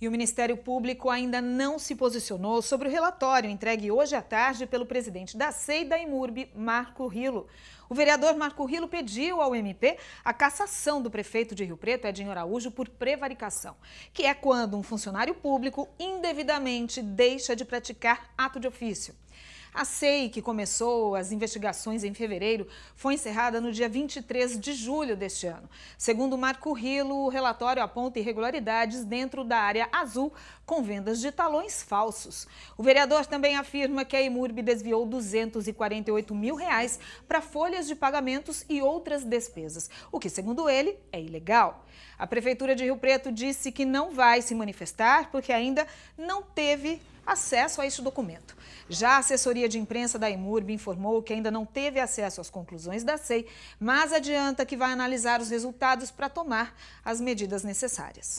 E o Ministério Público ainda não se posicionou sobre o relatório entregue hoje à tarde pelo presidente da SEI da IMURB, Marco Rilo. O vereador Marco Rilo pediu ao MP a cassação do prefeito de Rio Preto, Edinho Araújo, por prevaricação, que é quando um funcionário público indevidamente deixa de praticar ato de ofício. A SEI, que começou as investigações em fevereiro, foi encerrada no dia 23 de julho deste ano. Segundo Marco Rilo, o relatório aponta irregularidades dentro da área azul com vendas de talões falsos. O vereador também afirma que a Imurb desviou 248 mil reais para folhas de pagamentos e outras despesas, o que, segundo ele, é ilegal. A Prefeitura de Rio Preto disse que não vai se manifestar porque ainda não teve acesso a este documento. Já a assessoria de imprensa da IMURB informou que ainda não teve acesso às conclusões da SEI, mas adianta que vai analisar os resultados para tomar as medidas necessárias.